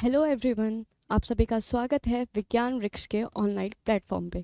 hello everyone आप सभी का स्वागत है विज्ञान वृक्ष के ऑनलाइन प्लेटफॉर्म पे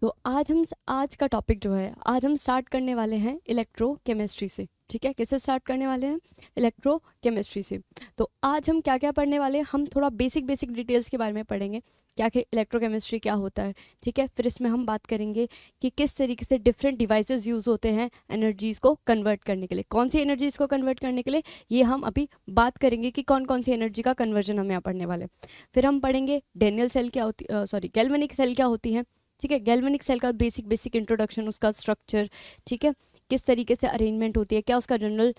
तो आज हम आज का टॉपिक जो है आज हम स्टार्ट करने वाले हैं इलेक्ट्रो केमिस्ट्री से ठीक है किससे स्टार्ट करने वाले हैं इलेक्ट्रो केमिस्ट्री से तो आज हम क्या क्या पढ़ने वाले हैं हम थोड़ा बेसिक बेसिक डिटेल्स के बारे में पढ़ेंगे क्या कि इलेक्ट्रो केमिस्ट्री क्या होता है ठीक है फिर इसमें हम बात करेंगे कि किस तरीके से डिफरेंट डिवाइसेज़ यूज़ होते हैं एनर्जीज़ को कन्वर्ट करने के लिए कौन सी एनर्जीज़ को कन्वर्ट करने के लिए ये हम अभी बात करेंगे कि कौन कौन सी एनर्जी का कन्वर्जन हम यहाँ पढ़ने वाले फिर हम पढ़ेंगे डेनियल सेल क्या होती सॉरी गैल्वेनिक सेल क्या होती है ठीक है गैल्वेनिक सेल का बेसिक बेसिक इंट्रोडक्शन उसका स्ट्रक्चर ठीक है किस तरीके से अरेंजमेंट होती है क्या उसका जनरल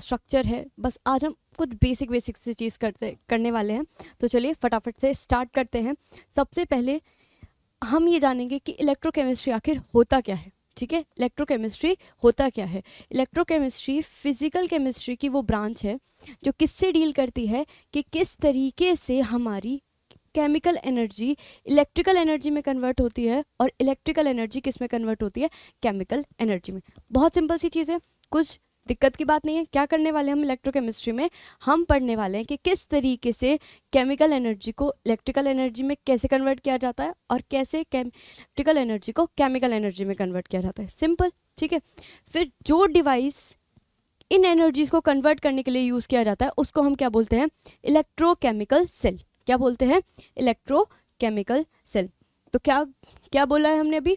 स्ट्रक्चर है बस आज हम कुछ बेसिक बेसिक से चीज़ करते करने वाले हैं तो चलिए फटाफट से स्टार्ट करते हैं सबसे पहले हम ये जानेंगे कि इलेक्ट्रोकेमिस्ट्री आखिर होता क्या है ठीक है इलेक्ट्रोकेमिस्ट्री होता क्या है इलेक्ट्रोकेमिस्ट्री फिजिकल केमिस्ट्री की वो ब्रांच है जो किससे डील करती है कि किस तरीके से हमारी केमिकल एनर्जी इलेक्ट्रिकल एनर्जी में कन्वर्ट होती है और इलेक्ट्रिकल एनर्जी किस में कन्वर्ट होती है केमिकल एनर्जी में बहुत सिंपल सी चीज़ है कुछ दिक्कत की बात नहीं है क्या करने वाले हम इलेक्ट्रोकेमिस्ट्री में हम पढ़ने वाले हैं कि किस तरीके से केमिकल एनर्जी को इलेक्ट्रिकल एनर्जी में कैसे कन्वर्ट किया जाता है और कैसे इलेक्ट्रिकल एनर्जी को केमिकल एनर्जी में कन्वर्ट किया जाता है सिंपल ठीक है फिर जो डिवाइस इन एनर्जीज को कन्वर्ट करने के लिए यूज़ किया जाता है उसको हम क्या बोलते हैं इलेक्ट्रोकेमिकल सेल क्या बोलते हैं इलेक्ट्रोकेमिकल सेल तो क्या क्या बोला है हमने अभी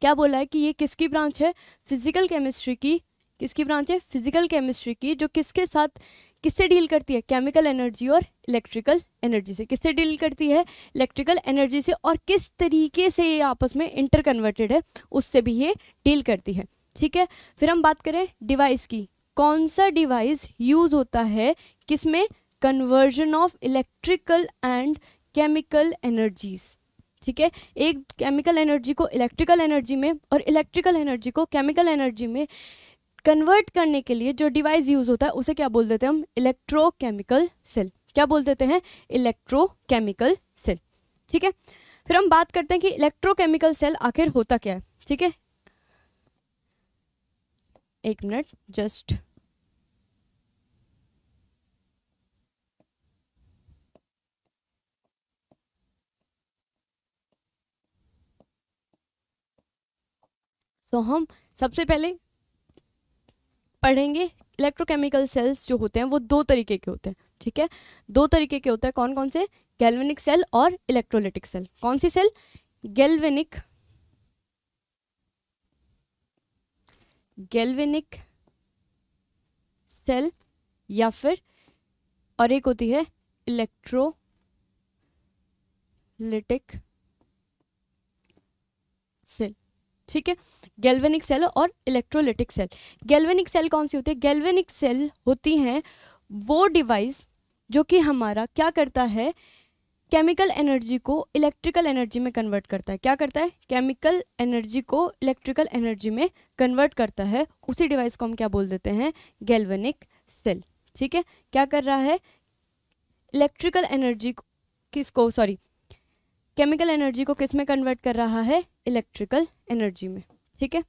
क्या बोला है कि ये किसकी ब्रांच है फिजिकल केमिस्ट्री की किसकी ब्रांच है फिजिकल केमिस्ट्री की जो किसके साथ किससे डील करती है केमिकल एनर्जी और इलेक्ट्रिकल एनर्जी से किससे डील करती है इलेक्ट्रिकल एनर्जी से और किस तरीके से ये आपस में इंटर कन्वर्टेड है उससे भी ये डील करती है ठीक है फिर हम बात करें डिवाइस की कौन सा डिवाइस यूज़ होता है किसमें conversion of electrical and chemical energies ठीक है एक केमिकल एनर्जी को इलेक्ट्रिकल एनर्जी में और इलेक्ट्रिकल एनर्जी को केमिकल एनर्जी में कन्वर्ट करने के लिए जो डिवाइस यूज़ होता है उसे क्या बोल देते हैं हम इलेक्ट्रोकेमिकल सेल क्या बोल देते हैं इलेक्ट्रोकेमिकल सेल ठीक है फिर हम बात करते हैं कि इलेक्ट्रोकेमिकल सेल आखिर होता क्या है ठीक है एक मिनट जस्ट तो हम सबसे पहले पढ़ेंगे इलेक्ट्रोकेमिकल सेल्स जो होते हैं वो दो तरीके के होते हैं ठीक है दो तरीके के होते हैं कौन कौन से गैल्वेनिक सेल और इलेक्ट्रोलिटिक सेल कौन सी सेल गैल्वेनिक गैल्वेनिक सेल या फिर और एक होती है इलेक्ट्रोलिटिक सेल ठीक है गैल्वेनिक सेल और इलेक्ट्रोलिटिक सेल गैल्वेनिक सेल कौन सी होती है गैल्वेनिक सेल होती हैं वो डिवाइस जो कि हमारा क्या करता है केमिकल एनर्जी को इलेक्ट्रिकल एनर्जी में कन्वर्ट करता है क्या करता है केमिकल एनर्जी को इलेक्ट्रिकल एनर्जी में कन्वर्ट करता है उसी डिवाइस को हम क्या बोल देते हैं गैल्वेनिक सेल ठीक है क्या कर रहा है इलेक्ट्रिकल एनर्जी किसको सॉरी केमिकल एनर्जी को किस में कन्वर्ट कर रहा है इलेक्ट्रिकल एनर्जी में ठीक है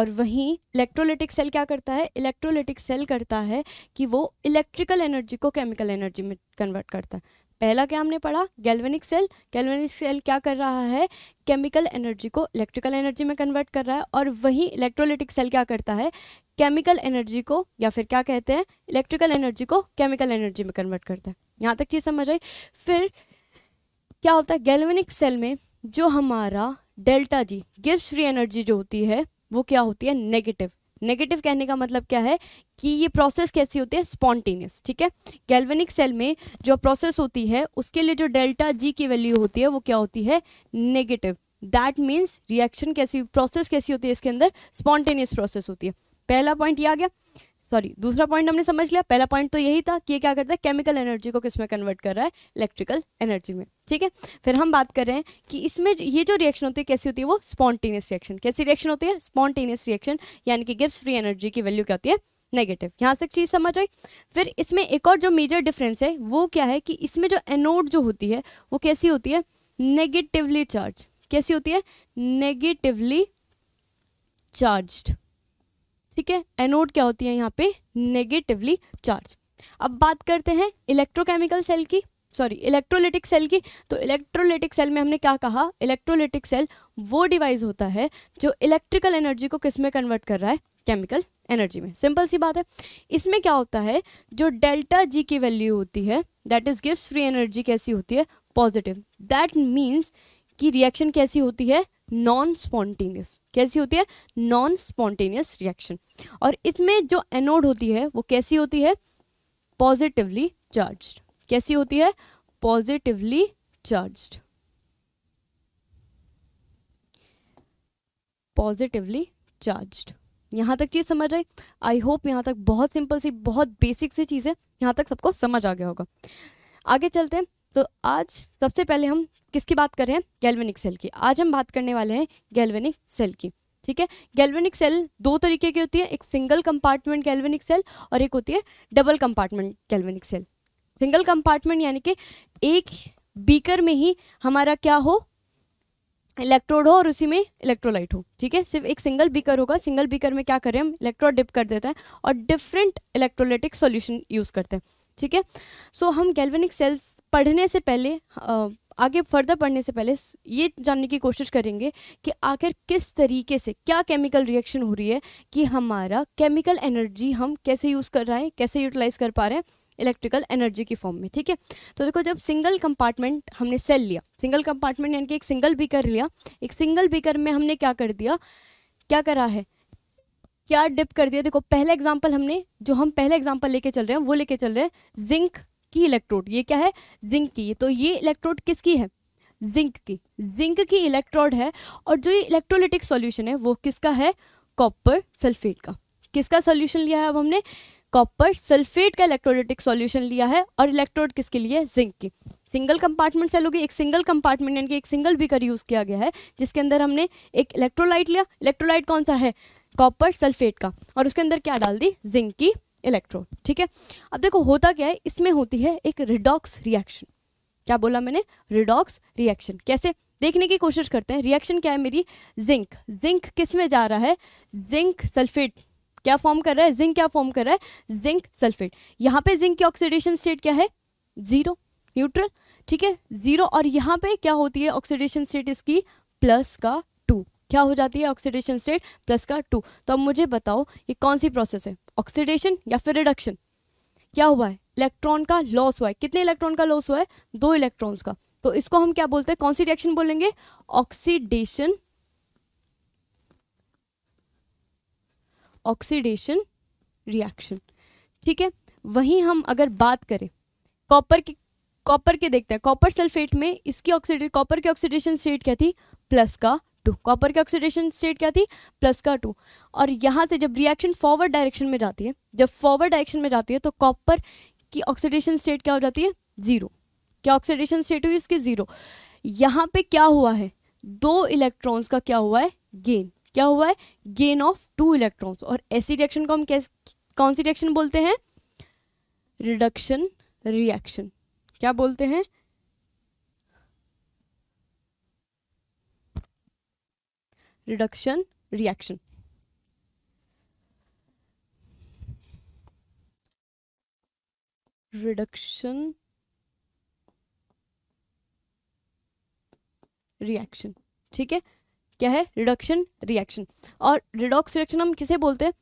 और वहीं इलेक्ट्रोलिटिक सेल क्या करता है इलेक्ट्रोलिटिक सेल करता है कि वो इलेक्ट्रिकल एनर्जी को केमिकल एनर्जी में कन्वर्ट करता है पहला क्या हमने पढ़ा गैल्वेनिक सेल गैल्वेनिक सेल क्या कर रहा है केमिकल एनर्जी को इलेक्ट्रिकल एनर्जी में कन्वर्ट कर रहा है और वहीं इलेक्ट्रोलिटिक सेल क्या करता है केमिकल एनर्जी को या फिर क्या कहते हैं इलेक्ट्रिकल एनर्जी को केमिकल एनर्जी में कन्वर्ट करता है यहाँ तक चीज़ समझ आई फिर क्या होता है गैल्वेनिक सेल में जो हमारा डेल्टा जी गिव्स फ्री एनर्जी जो होती है वो क्या होती है नेगेटिव नेगेटिव कहने का मतलब क्या है कि ये प्रोसेस कैसी होती है स्पॉन्टेनियस ठीक है गैल्वेनिक सेल में जो प्रोसेस होती है उसके लिए जो डेल्टा जी की वैल्यू होती है वो क्या होती है नेगेटिव दैट मीन्स रिएक्शन कैसी प्रोसेस कैसी होती है इसके अंदर स्पॉन्टेनियस प्रोसेस होती है पहला पॉइंट ये आ गया सॉरी दूसरा पॉइंट हमने समझ लिया पहला पॉइंट तो यही था कि ये क्या करता है केमिकल एनर्जी को किस में कन्वर्ट कर रहा है इलेक्ट्रिकल एनर्जी में ठीक है फिर हम बात कर रहे हैं कि इसमें ये जो रिएक्शन होती है कैसी होती है वो स्पॉन्टेनियस रिएक्शन कैसी रिएक्शन होती है स्पॉन्टेनियस रिएक्शन यानी कि गिफ्ट फ्री एनर्जी की वैल्यू क्या होती है नेगेटिव यहाँ तक चीज़ समझ आई फिर इसमें एक और जो मेजर डिफरेंस है वो क्या है कि इसमें जो एनोड जो होती है वो कैसी होती है नेगेटिवली चार्ज कैसी होती है नेगेटिवली चार्ज्ड ठीक है एनोड क्या होती है यहाँ पे नेगेटिवली चार्ज अब बात करते हैं इलेक्ट्रोकेमिकल सेल की सॉरी इलेक्ट्रोलिटिक सेल की तो इलेक्ट्रोलिटिक सेल में हमने क्या कहा इलेक्ट्रोलिटिक सेल वो डिवाइस होता है जो इलेक्ट्रिकल एनर्जी को किस में कन्वर्ट कर रहा है केमिकल एनर्जी में सिंपल सी बात है इसमें क्या होता है जो डेल्टा जी की वैल्यू होती है दैट इज गिव्स फ्री एनर्जी कैसी होती है पॉजिटिव दैट मीन्स कि रिएक्शन कैसी होती है नॉन स्पॉन्टेनियस कैसी होती है नॉन स्पॉन्टेनियस रिएक्शन और इसमें जो एनोड होती है वो कैसी होती है पॉजिटिवली चार्ज कैसी होती है पॉजिटिवली चार्ज पॉजिटिवली चार्ज यहाँ तक चीज़ समझ आई आई होप यहाँ तक बहुत सिंपल सी बहुत बेसिक सी चीज़ है यहाँ तक सबको समझ आ गया होगा आगे चलते हैं तो आज सबसे पहले हम किसकी बात कर रहे हैं गैल्वेनिक सेल की आज हम बात करने वाले हैं गैल्वेनिक सेल की ठीक है गैल्वेनिक सेल दो तरीके की होती है एक सिंगल कंपार्टमेंट गैल्वेनिक सेल और एक होती है double compartment galvanic cell single compartment यानी कि एक बीकर में ही हमारा क्या हो इलेक्ट्रोड हो और उसी में इलेक्ट्रोलाइट हो ठीक है सिर्फ एक सिंगल बीकर होगा सिंगल बीकर में क्या करें हम इलेक्ट्रोड डिप कर देते हैं और डिफरेंट इलेक्ट्रोलाइटिक सॉल्यूशन यूज़ करते हैं ठीक है सो हम गैल्वेनिक सेल्स पढ़ने से पहले आगे फर्दर पढ़ने से पहले ये जानने की कोशिश करेंगे कि आखिर किस तरीके से क्या केमिकल रिएक्शन हो रही है कि हमारा केमिकल एनर्जी हम कैसे यूज़ कर रहे हैं कैसे यूटिलाइज कर पा रहे हैं इलेक्ट्रिकल एनर्जी की फॉर्म में ठीक है तो देखो जब सिंगल कंपार्टमेंट हमने सेल लिया सिंगल कंपार्टमेंट यानी कि एक सिंगल बीकर लिया एक सिंगल बीकर में हमने क्या कर दिया क्या करा है क्या डिप कर दिया देखो पहला एग्जाम्पल हमने जो हम पहला एग्जाम्पल लेके चल रहे हैं वो लेके चल रहे हैं जिंक की इलेक्ट्रोड ये क्या है जिंक की तो ये इलेक्ट्रोड किसकी है जिंक की जिंक की इलेक्ट्रोड है और जो ये इलेक्ट्रोलिटिक सॉल्यूशन है वो किसका है कॉपर सल्फेट का किसका सॉल्यूशन लिया है अब हमने कॉपर सल्फेट का इलेक्ट्रोलिटिक सॉल्यूशन लिया है और इलेक्ट्रोड किसके लिए जिंक की सिंगल कंपार्टमेंट सेल होगी एक सिंगल कंपार्टमेंट यानी कि एक सिंगल बीकर यूज़ किया गया है जिसके अंदर हमने एक इलेक्ट्रोलाइट लिया इलेक्ट्रोलाइट कौन सा है कॉपर सल्फेट का और उसके अंदर क्या डाल दी जिंक की इलेक्ट्रोड ठीक है अब देखो होता क्या है इसमें होती है एक रिडॉक्स रिएक्शन क्या बोला मैंने रिडॉक्स रिएक्शन कैसे देखने की कोशिश करते हैं रिएक्शन क्या है मेरी जिंक जिंक किस में जा रहा है जिंक सल्फेट क्या फॉर्म कर रहा है जिंक क्या फॉर्म कर रहा है जिंक सल्फेट यहाँ पे जिंक की ऑक्सीडेशन स्टेट क्या है जीरो न्यूट्रल ठीक है जीरो और यहाँ पे क्या होती है ऑक्सीडेशन स्टेट इसकी प्लस का क्या हो जाती है ऑक्सीडेशन स्टेट प्लस का टू तो अब मुझे बताओ ये कौन सी प्रोसेस है ऑक्सीडेशन या फिर रिडक्शन क्या हुआ है इलेक्ट्रॉन का लॉस हुआ है कितने इलेक्ट्रॉन का लॉस हुआ है दो इलेक्ट्रॉन्स का तो इसको हम क्या बोलते हैं कौन सी रिएक्शन बोलेंगे ऑक्सीडेशन ऑक्सीडेशन रिएक्शन ठीक है वहीं हम अगर बात करें कॉपर की कॉपर के देखते हैं कॉपर सल्फेट में इसकी ऑक्सीडे कॉपर की ऑक्सीडेशन स्टेट क्या थी प्लस का टू कॉपर की ऑक्सीडेशन स्टेट क्या थी प्लस का टू और यहाँ से जब रिएक्शन फॉरवर्ड डायरेक्शन में जाती है जब फॉरवर्ड डायरेक्शन में जाती है तो कॉपर की ऑक्सीडेशन स्टेट क्या हो जाती है ज़ीरो क्या ऑक्सीडेशन स्टेट हुई इसकी ज़ीरो यहाँ पे क्या हुआ है दो इलेक्ट्रॉन्स का क्या हुआ है गेन क्या हुआ है गेन ऑफ टू इलेक्ट्रॉन्स और ऐसी रिएक्शन को हम कौन सी रिएक्शन बोलते हैं रिडक्शन रिएक्शन क्या बोलते हैं रिडक्शन रिएक्शन रिडक्शन रिएक्शन ठीक है क्या है रिडक्शन रिएक्शन और रिडॉक्स रिएक्शन हम किसे बोलते हैं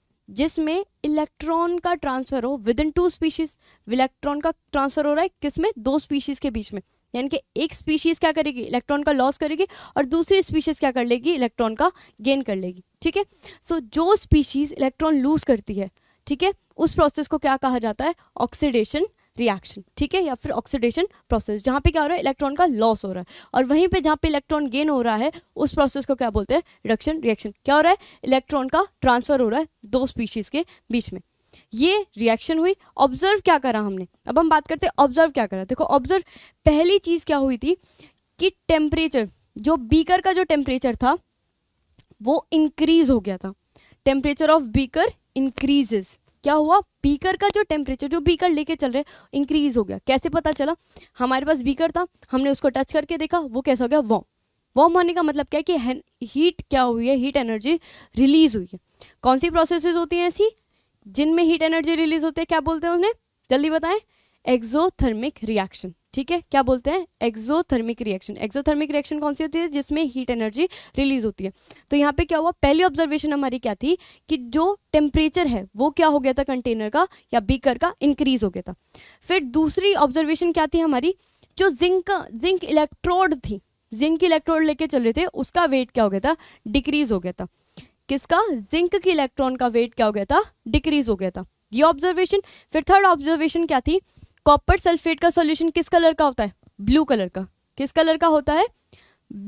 जिसमें इलेक्ट्रॉन का ट्रांसफर हो within two species electron का ट्रांसफर हो रहा है किसमें दो स्पीशीज के बीच में यानी कि एक स्पीशीज़ क्या करेगी इलेक्ट्रॉन का लॉस करेगी और दूसरी स्पीशीज़ क्या कर लेगी इलेक्ट्रॉन का गेन कर लेगी ठीक है सो जो स्पीशीज़ इलेक्ट्रॉन लूज करती है ठीक है उस प्रोसेस को क्या कहा जाता है ऑक्सीडेशन रिएक्शन ठीक है या फिर ऑक्सीडेशन प्रोसेस जहाँ पे क्या हो रहा है इलेक्ट्रॉन का लॉस हो रहा है और वहीं पे जहाँ पे इलेक्ट्रॉन गेन हो रहा है उस प्रोसेस को क्या बोलते हैं रिडक्शन रिएक्शन क्या हो रहा है इलेक्ट्रॉन का ट्रांसफर हो रहा है दो स्पीशीज़ के बीच में ये रिएक्शन हुई ऑब्जर्व क्या करा हमने अब हम बात करते हैं ऑब्जर्व क्या करा देखो ऑब्जर्व पहली चीज़ क्या हुई थी कि टेम्परेचर जो बीकर का जो टेम्परेचर था वो इंक्रीज हो गया था टेम्परेचर ऑफ बीकर इंक्रीजेस क्या हुआ बीकर का जो टेम्परेचर जो बीकर लेके चल रहे इंक्रीज हो गया कैसे पता चला हमारे पास बीकर था हमने उसको टच करके देखा वो कैसा हो गया वॉम वॉम होने का मतलब क्या है कि हीट क्या हुई है हीट एनर्जी रिलीज हुई है कौन सी प्रोसेसेस होती हैं ऐसी जिनमें हीट एनर्जी रिलीज होती है क्या बोलते हैं उन्हें जल्दी बताएं एक्जोथर्मिक रिएक्शन ठीक है क्या बोलते हैं एक्सोथर्मिक रिएक्शन एक्सोथर्मिक रिएक्शन कौन सी होती है जिसमें हीट एनर्जी रिलीज होती है तो यहाँ पे क्या हुआ पहली ऑब्जर्वेशन हमारी क्या थी कि जो टेम्परेचर है वो क्या हो गया था कंटेनर का या बीकर का इंक्रीज हो गया था फिर दूसरी ऑब्जर्वेशन क्या थी हमारी जो जिंक जिंक इलेक्ट्रोड थी जिंक इलेक्ट्रोड लेके चल रहे थे उसका वेट क्या हो गया था डिक्रीज हो गया था किसका जिंक के इलेक्ट्रॉन का वेट क्या हो गया था डिक्रीज हो गया था ये ऑब्जर्वेशन फिर थर्ड ऑब्जर्वेशन क्या थी कॉपर सल्फेट का सॉल्यूशन किस कलर का होता है ब्लू कलर का किस कलर का होता है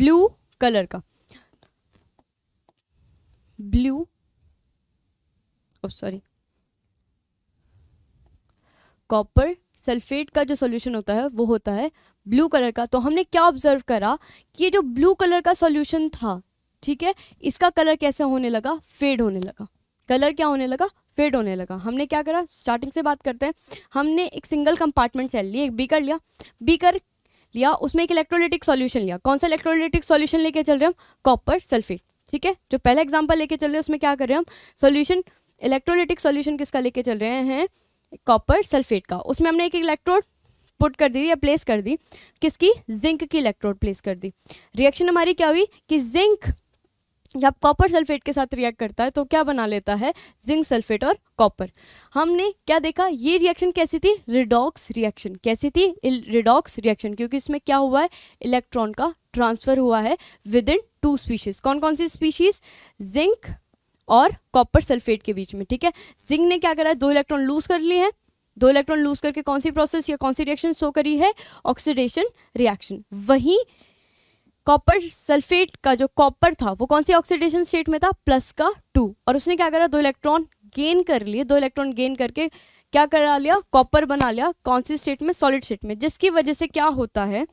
ब्लू कलर का ब्लू सॉरी कॉपर सल्फेट का जो सॉल्यूशन होता है वो होता है ब्लू कलर का तो हमने क्या ऑब्जर्व करा कि ये जो ब्लू कलर का सॉल्यूशन था ठीक है इसका कलर कैसे होने लगा फेड होने लगा कलर क्या होने लगा फेड होने लगा हमने क्या करा स्टार्टिंग से बात करते हैं हमने एक सिंगल कंपार्टमेंट सेल लिया एक बीकर लिया बीकर लिया उसमें एक इलेक्ट्रोलिटिक सॉल्यूशन लिया कौन सा इलेक्ट्रोलिटिक सॉल्यूशन लेके चल रहे हम कॉपर सल्फेट ठीक है जो पहला एग्जांपल लेके चल रहे हैं उसमें क्या कर रहे हैं हम सॉल्यूशन इलेक्ट्रोलिटिक सॉल्यूशन किसका लेके चल रहे हैं कॉपर सल्फेट का उसमें हमने एक इलेक्ट्रोड पुट कर दी या प्लेस कर दी किसकी जिंक की इलेक्ट्रोड प्लेस कर दी रिएक्शन हमारी क्या हुई कि जिंक जब कॉपर सल्फेट के साथ रिएक्ट करता है तो क्या बना लेता है जिंक सल्फेट और कॉपर हमने क्या देखा ये रिएक्शन कैसी थी रिडॉक्स रिएक्शन कैसी थी रिडॉक्स रिएक्शन क्योंकि इसमें क्या हुआ है इलेक्ट्रॉन का ट्रांसफर हुआ है विद इन टू स्पीशीज कौन कौन सी स्पीशीज जिंक और कॉपर सल्फेट के बीच में ठीक है जिंक ने क्या करा है दो इलेक्ट्रॉन लूज कर लिए हैं दो इलेक्ट्रॉन लूज करके कौन सी प्रोसेस या कौन सी रिएक्शन शो करी है ऑक्सीडेशन रिएक्शन वहीं कॉपर सल्फेट का जो कॉपर था वो कौन सी ऑक्सीडेशन स्टेट में था प्लस का टू और उसने क्या करा दो इलेक्ट्रॉन गेन कर लिए दो इलेक्ट्रॉन गेन करके क्या करा लिया कॉपर बना लिया कौन सी स्टेट में सॉलिड स्टेट में जिसकी वजह से क्या होता है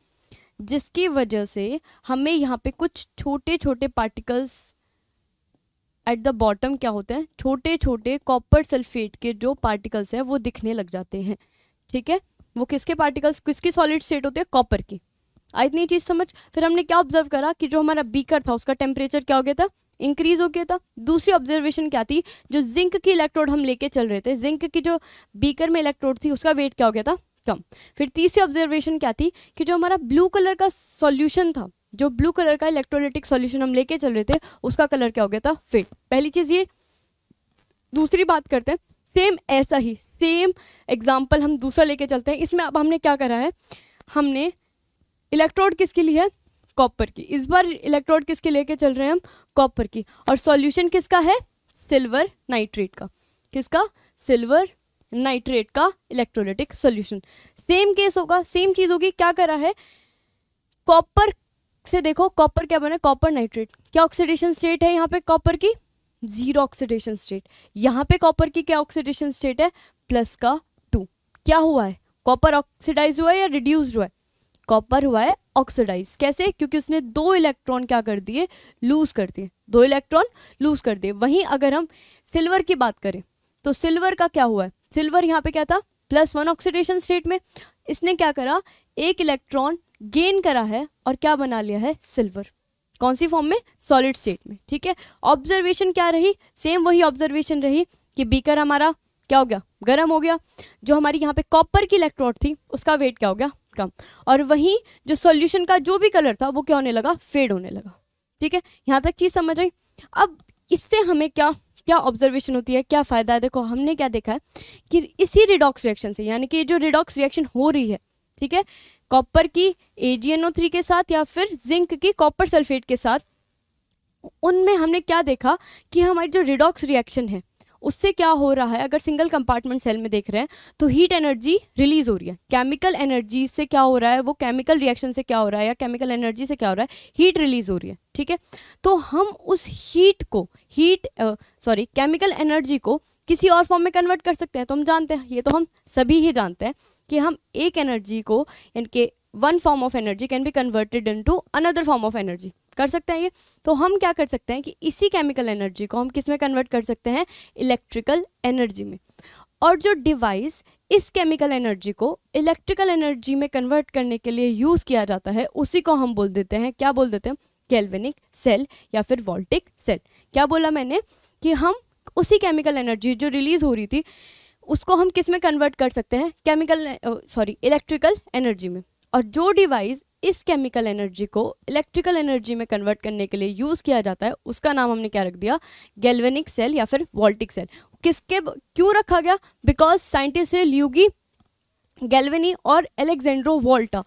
जिसकी वजह से हमें यहाँ पे कुछ छोटे छोटे पार्टिकल्स एट द बॉटम क्या होते हैं छोटे छोटे कॉपर सल्फेट के जो पार्टिकल्स हैं वो दिखने लग जाते हैं ठीक है वो किसके पार्टिकल्स किसकी सॉलिड स्टेट होते हैं कॉपर की आई इतनी चीज़ समझ फिर हमने क्या ऑब्जर्व करा कि जो हमारा बीकर था उसका टेम्परेचर क्या हो गया था इंक्रीज हो गया था दूसरी ऑब्जर्वेशन क्या थी जो जिंक की इलेक्ट्रोड हम लेके चल रहे थे जिंक की जो बीकर में इलेक्ट्रोड थी उसका वेट क्या हो गया था कम फिर तीसरी ऑब्जर्वेशन क्या थी कि जो हमारा ब्लू कलर का सोल्यूशन था जो ब्लू कलर का इलेक्ट्रोलिटिक सोल्यूशन हम लेके चल रहे थे उसका कलर क्या हो गया था फेड पहली चीज़ ये दूसरी बात करते हैं सेम ऐसा ही सेम एग्जाम्पल हम दूसरा लेके चलते हैं इसमें अब हमने क्या करा है हमने इलेक्ट्रोड किसके लिए है कॉपर की इस बार इलेक्ट्रोड किसके लेके चल रहे हैं हम कॉपर की और सॉल्यूशन किसका है सिल्वर नाइट्रेट का किसका सिल्वर नाइट्रेट का इलेक्ट्रोलाइटिक सॉल्यूशन सेम केस होगा सेम चीज़ होगी क्या करा है कॉपर से देखो कॉपर क्या बना कॉपर नाइट्रेट क्या ऑक्सीडेशन स्टेट है यहाँ पे कॉपर की जीरो ऑक्सीडेशन स्टेट यहाँ पे कॉपर की क्या ऑक्सीडेशन स्टेट है प्लस का टू क्या हुआ है कॉपर ऑक्सीडाइज हुआ है या रिड्यूज हुआ है कॉपर हुआ है ऑक्सीडाइज कैसे क्योंकि उसने दो इलेक्ट्रॉन क्या कर दिए लूज कर दिए दो इलेक्ट्रॉन लूज कर दिए वहीं अगर हम सिल्वर की बात करें तो सिल्वर का क्या हुआ है सिल्वर यहाँ पे क्या था प्लस वन ऑक्सीडेशन स्टेट में इसने क्या करा एक इलेक्ट्रॉन गेन करा है और क्या बना लिया है सिल्वर कौन सी फॉर्म में सॉलिड स्टेट में ठीक है ऑब्जर्वेशन क्या रही सेम वही ऑब्जर्वेशन रही कि बीकर हमारा क्या हो गया गर्म हो गया जो हमारी यहाँ पे कॉपर की इलेक्ट्रॉड थी उसका वेट क्या हो गया का और वहीं जो सॉल्यूशन का जो भी कलर था वो क्या होने लगा फेड होने लगा ठीक है यहाँ तक चीज़ समझ आई अब इससे हमें क्या क्या ऑब्जर्वेशन होती है क्या फ़ायदा है देखो हमने क्या देखा है कि इसी रिडॉक्स रिएक्शन से यानी कि जो रिडॉक्स रिएक्शन हो रही है ठीक है कॉपर की ए के साथ या फिर जिंक की कॉपर सल्फेट के साथ उनमें हमने क्या देखा कि हमारी जो रिडॉक्स रिएक्शन है उससे क्या हो रहा है अगर सिंगल कंपार्टमेंट सेल में देख रहे हैं तो हीट एनर्जी रिलीज हो रही है केमिकल एनर्जी से क्या हो रहा है वो केमिकल रिएक्शन से क्या हो रहा है या केमिकल एनर्जी से क्या हो रहा है हीट रिलीज हो रही है ठीक है तो हम उस हीट को हीट सॉरी केमिकल एनर्जी को किसी और फॉर्म में कन्वर्ट कर सकते हैं तो हम जानते हैं ये तो हम सभी ही जानते हैं कि हम एक एनर्जी को इनके one form of energy can be converted to another form of energy कर सकते हैं ये तो हम क्या कर सकते हैं कि इसी केमिकल एनर्जी को हम किस में कन्वर्ट कर सकते हैं इलेक्ट्रिकल एनर्जी में और जो डिवाइस इस केमिकल एनर्जी को इलेक्ट्रिकल एनर्जी में कन्वर्ट करने के लिए यूज़ किया जाता है उसी को हम बोल देते हैं क्या बोल देते हैं कैल्वेनिक सेल या फिर वोल्टिक सेल क्या बोला मैंने कि हम उसी केमिकल एनर्जी जो रिलीज़ हो रही थी उसको हम किस में कन्वर्ट कर सकते हैं केमिकल सॉरी इलेक्ट्रिकल एनर्जी में और जो डिवाइस इस केमिकल एनर्जी को इलेक्ट्रिकल एनर्जी में कन्वर्ट करने के लिए यूज़ किया जाता है उसका नाम हमने क्या रख दिया गैल्वेनिक सेल या फिर वॉल्टिक सेल किसके क्यों रखा गया बिकॉज साइंटिस्ट है ल्यूगी गैल्वेनी और एलेक्जेंड्रो वॉल्टा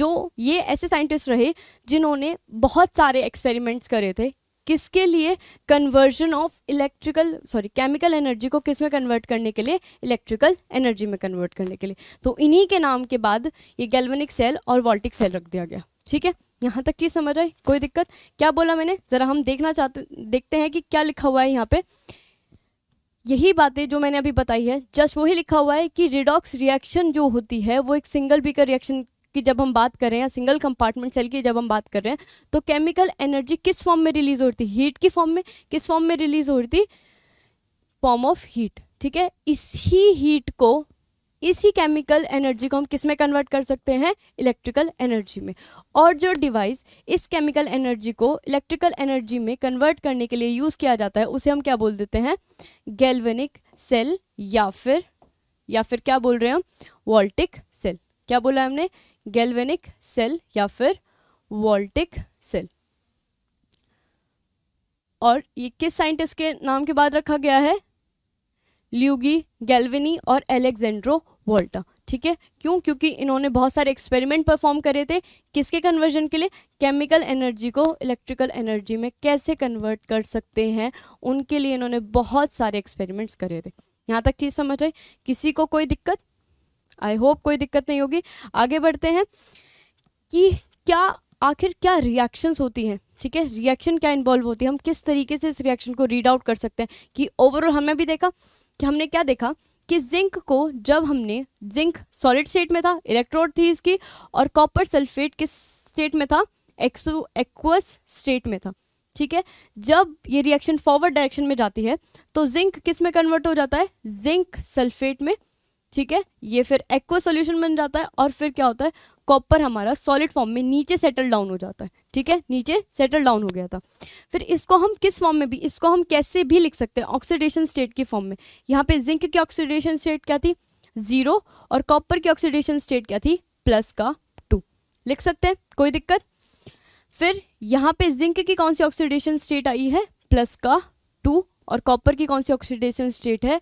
जो ये ऐसे साइंटिस्ट रहे जिन्होंने बहुत सारे एक्सपेरिमेंट्स करे थे किसके लिए conversion of electrical sorry chemical energy को किस में कन्वर्ट करने के लिए इलेक्ट्रिकल एनर्जी में कन्वर्ट करने के लिए तो इन्हीं के नाम के बाद ये गैल्वेनिक सेल और वॉल्टिक सेल रख दिया गया ठीक है यहाँ तक चीज़ समझ आई कोई दिक्कत क्या बोला मैंने ज़रा हम देखना चाहते देखते हैं कि क्या लिखा हुआ है यहाँ पे यही बातें जो मैंने अभी बताई है जस्ट वही लिखा हुआ है कि रिडॉक्स रिएक्शन जो होती है वो एक सिंगल बीकर रिएक्शन की जब हम बात कर रहे हैं सिंगल कंपार्टमेंट सेल की जब हम बात कर रहे हैं तो केमिकल एनर्जी किस फॉर्म में रिलीज होती है हीट की फॉर्म में किस फॉर्म में रिलीज होती फॉर्म ऑफ हीट ठीक है इसी हीट को इसी केमिकल एनर्जी को हम किस में कन्वर्ट कर सकते हैं इलेक्ट्रिकल एनर्जी में और जो डिवाइस इस केमिकल एनर्जी को इलेक्ट्रिकल एनर्जी में कन्वर्ट करने के लिए यूज़ किया जाता है उसे हम क्या बोल देते हैं गैल्वेनिक सेल या फिर या फिर क्या बोल रहे हैं हम वोल्टिक सेल क्या बोला हमने गैल्वेनिक सेल या फिर वॉल्टिक सेल और ये किस साइंटिस्ट के नाम के बाद रखा गया है ल्यूगी गैल्विनी और एलेक्जेंड्रो वोल्टा ठीक है क्यों क्योंकि इन्होंने बहुत सारे एक्सपेरिमेंट परफॉर्म करे थे किसके कन्वर्जन के लिए केमिकल एनर्जी को इलेक्ट्रिकल एनर्जी में कैसे कन्वर्ट कर सकते हैं उनके लिए इन्होंने बहुत सारे एक्सपेरिमेंट्स करे थे यहाँ तक चीज़ समझ आई किसी को कोई दिक्कत आई होप कोई दिक्कत नहीं होगी आगे बढ़ते हैं कि क्या आखिर क्या रिएक्शंस होती हैं ठीक है रिएक्शन क्या इन्वॉल्व होती है हम किस तरीके से इस रिएक्शन को रीड आउट कर सकते हैं कि ओवरऑल हमने भी देखा कि हमने क्या देखा कि जिंक को जब हमने जिंक सॉलिड स्टेट में था इलेक्ट्रोड थी इसकी और कॉपर सल्फेट किस स्टेट में था एक्सो एक्वस स्टेट में था ठीक है जब ये रिएक्शन फॉरवर्ड डायरेक्शन में जाती है तो जिंक किस में कन्वर्ट हो जाता है जिंक सल्फेट में ठीक है ये फिर एक्वा सोल्यूशन बन जाता है और फिर क्या होता है कॉपर हमारा सॉलिड फॉर्म में नीचे सेटल डाउन हो जाता है ठीक है नीचे सेटल डाउन हो गया था फिर इसको हम किस फॉर्म में भी इसको हम कैसे भी लिख सकते हैं ऑक्सीडेशन स्टेट की फॉर्म में यहाँ पे जिंक की ऑक्सीडेशन स्टेट क्या थी जीरो और कॉपर की ऑक्सीडेशन स्टेट क्या थी प्लस का टू लिख सकते हैं कोई दिक्कत फिर यहाँ पे जिंक की कौन सी ऑक्सीडेशन स्टेट आई है प्लस का टू और कॉपर की कौन सी ऑक्सीडेशन स्टेट है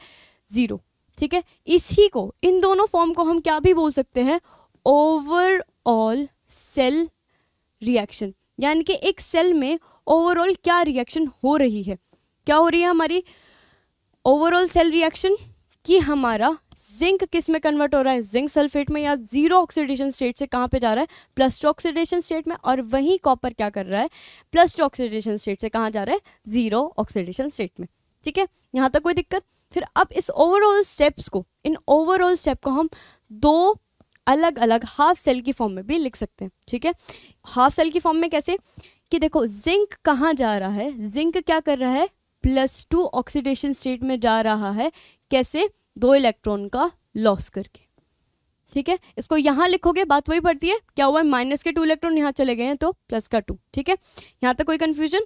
ज़ीरो ठीक है इसी को इन दोनों फॉर्म को हम क्या भी बोल सकते हैं ओवरऑल सेल रिएक्शन यानी कि एक सेल में ओवरऑल क्या रिएक्शन हो रही है क्या हो रही है हमारी ओवरऑल सेल रिएक्शन कि हमारा जिंक किस में कन्वर्ट हो रहा है जिंक सल्फेट में या जीरो ऑक्सीडेशन स्टेट से कहाँ पे जा रहा है प्लस टू ऑक्सीडेशन स्टेट में और वहीं कॉपर क्या कर रहा है प्लस टू ऑक्सीडेशन स्टेट से कहाँ जा रहा है जीरो ऑक्सीडेशन स्टेट में ठीक है यहाँ तक कोई दिक्कत फिर अब इस ओवरऑल स्टेप्स को इन ओवरऑल स्टेप को हम दो अलग अलग हाफ सेल की फॉर्म में भी लिख सकते हैं ठीक है हाफ सेल की फॉर्म में कैसे कि देखो जिंक कहाँ जा रहा है जिंक क्या कर रहा है प्लस टू ऑक्सीडेशन स्टेट में जा रहा है कैसे दो इलेक्ट्रॉन का लॉस करके ठीक है इसको यहाँ लिखोगे बात वही पड़ती है क्या हुआ माइनस के टू इलेक्ट्रॉन यहाँ चले गए हैं तो प्लस का टू ठीक है यहाँ तक कोई कन्फ्यूजन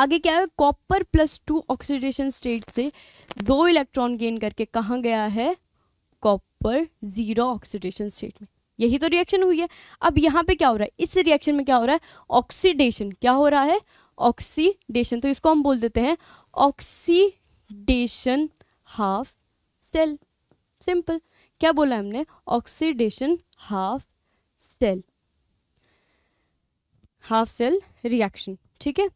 आगे क्या है copper plus two oxidation state से दो इलेक्ट्रॉन गेन करके कहाँ गया है कॉपर जीरो ऑक्सीडेशन स्टेट में यही तो रिएक्शन हुई है अब यहाँ पे क्या हो रहा है इस रिएक्शन में क्या हो रहा है ऑक्सीडेशन क्या हो रहा है ऑक्सीडेशन तो इसको हम बोल देते हैं ऑक्सीडेशन हाफ सेल सिंपल क्या बोला हमने oxidation half cell half cell reaction ठीक है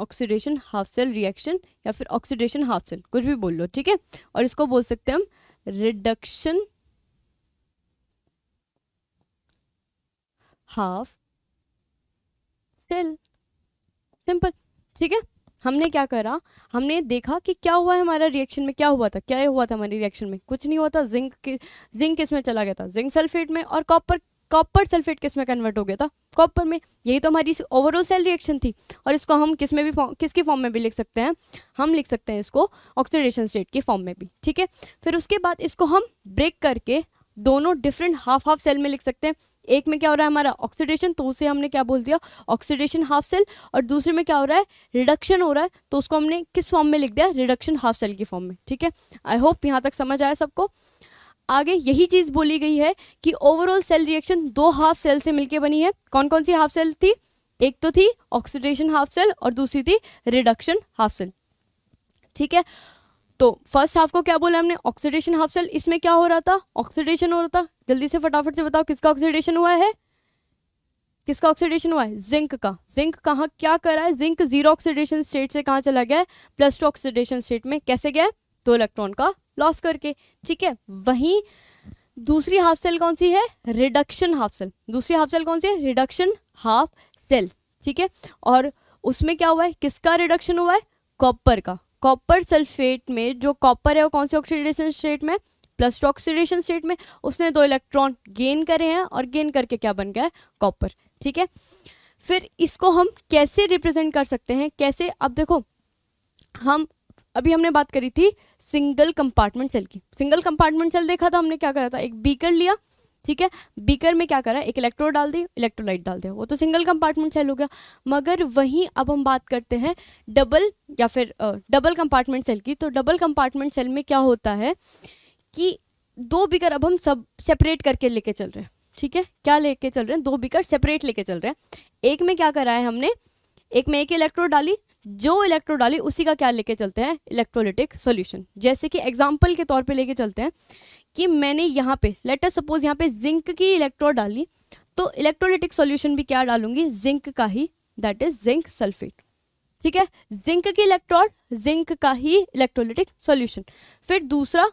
ऑक्सीडेशन हाफ सेल रिएक्शन या फिर ऑक्सीडेशन हाफ सेल कुछ भी बोल लो ठीक है और इसको बोल सकते हैं हम रिडक्शन हाफ सेल सिंपल ठीक है हमने क्या करा हमने देखा कि क्या हुआ है हमारा रिएक्शन में क्या हुआ था क्या हुआ था हमारे रिएक्शन में कुछ नहीं हुआ था जिंक के जिंक किस में चला गया था जिंक सल्फेट में और कॉपर कॉपर सल्फेट किस में कन्वर्ट हो गया था कॉपर में यही तो हमारी ओवरऑल सेल रिएक्शन थी और इसको हम किस में भी फॉर्म किसके फॉर्म में भी लिख सकते हैं हम लिख सकते हैं इसको ऑक्सीडेशन स्टेट के फॉर्म में भी ठीक है फिर उसके बाद इसको हम ब्रेक करके दोनों डिफरेंट हाफ हाफ सेल में लिख सकते हैं एक में क्या हो रहा है हमारा ऑक्सीडेशन तो उसे हमने क्या बोल दिया ऑक्सीडेशन हाफ सेल और दूसरे में क्या हो रहा है रिडक्शन हो रहा है तो उसको हमने किस फॉर्म में लिख दिया रिडक्शन हाफ सेल की फॉर्म में ठीक है आई होप यहाँ तक समझ आया सबको आगे यही चीज़ बोली गई है कि ओवरऑल सेल रिएक्शन दो हाफ सेल से मिलकर बनी है कौन कौन सी हाफ सेल थी एक तो थी ऑक्सीडेशन हाफ सेल और दूसरी थी रिडक्शन हाफ सेल ठीक है तो फर्स्ट हाफ को क्या बोला हमने ऑक्सीडेशन हाफ सेल इसमें क्या हो रहा था ऑक्सीडेशन हो रहा था जल्दी से फटाफट से बताओ किसका ऑक्सीडेशन हुआ है किसका ऑक्सीडेशन हुआ है जिंक का जिंक कहाँ क्या कर रहा है जिंक जीरो ऑक्सीडेशन स्टेट से कहाँ चला गया है प्लस टू ऑक्सीडेशन स्टेट में कैसे गया दो तो इलेक्ट्रॉन का लॉस करके ठीक है वहीं दूसरी हाफ सेल कौन सी है रिडक्शन हाफ सेल दूसरी हाफ सेल कौन सी है रिडक्शन हाफ सेल ठीक है और उसमें क्या हुआ है किसका रिडक्शन हुआ है कॉपर का कॉपर सल्फेट में जो कॉपर है वो कौन से ऑक्सीडेशन स्टेट में प्लस टू ऑक्सीडेशन स्टेट में उसने दो इलेक्ट्रॉन गेन करे हैं और गेन करके क्या बन गया है कॉपर ठीक है फिर इसको हम कैसे रिप्रेजेंट कर सकते हैं कैसे अब देखो हम अभी हमने बात करी थी सिंगल कंपार्टमेंट सेल की सिंगल कंपार्टमेंट सेल देखा था तो हमने क्या करा था एक बीकर लिया ठीक है बीकर में क्या करा एक इलेक्ट्रोड डाल दी इलेक्ट्रोलाइट डाल दिया वो तो सिंगल कंपार्टमेंट सेल हो गया मगर वहीं अब हम बात करते हैं डबल या फिर डबल कंपार्टमेंट सेल की तो डबल कंपार्टमेंट सेल में क्या होता है कि दो बीकर अब हम सब सेपरेट करके लेके चल रहे हैं ठीक है क्या लेके चल रहे हैं दो बीकर सेपरेट लेके चल रहे हैं एक में क्या करा है हमने एक में एक इलेक्ट्रोड डाली जो इलेक्ट्रोड डाली उसी का क्या लेके चलते हैं इलेक्ट्रोलिटिक सोल्यूशन जैसे कि एग्जाम्पल के तौर पर लेके चलते हैं कि मैंने यहाँ पे लेटर सपोज यहाँ पे जिंक की इलेक्ट्रोड डाली तो इलेक्ट्रोलिटिक सोल्यूशन भी क्या डालूंगी जिंक का ही दैट इज जिंक सल्फेट ठीक है जिंक की इलेक्ट्रोड जिंक का ही इलेक्ट्रोलिटिक सोल्यूशन फिर दूसरा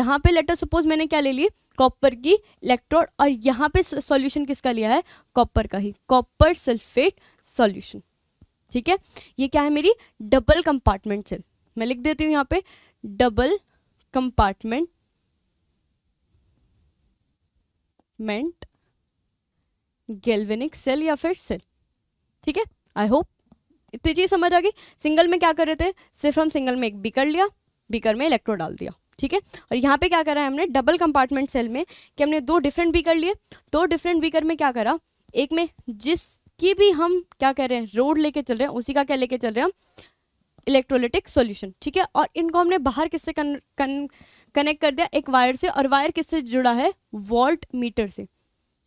यहाँ पे लेटर सपोज मैंने क्या ले ली कॉपर की इलेक्ट्रोड और यहाँ पे सॉल्यूशन किसका लिया है कॉपर का ही कॉपर सल्फेट सॉल्यूशन ठीक है ये क्या है मेरी डबल कंपार्टमेंट सेल मैं लिख देती हूँ यहाँ पे डबल कंपार्टमेंट मेंट गेल्वेनिक सेल या फिर सेल ठीक है आई होप इतनी चीज़ समझ आ गई सिंगल में क्या कर रहे थे सिर्फ हम सिंगल में एक बीकर लिया बीकर में इलेक्ट्रो डाल दिया ठीक है और यहाँ पे क्या करा है हमने डबल कंपार्टमेंट सेल में कि हमने दो डिफरेंट बीकर लिए दो डिफरेंट बीकर में क्या करा एक में जिस कि भी हम क्या कह रहे हैं रोड लेके चल रहे हैं उसी का क्या लेके चल रहे हैं इलेक्ट्रोलिटिक सॉल्यूशन ठीक है और इनको हमने बाहर किससे कन, कन, कनेक्ट कर दिया एक वायर से और वायर किससे जुड़ा है वोल्ट मीटर से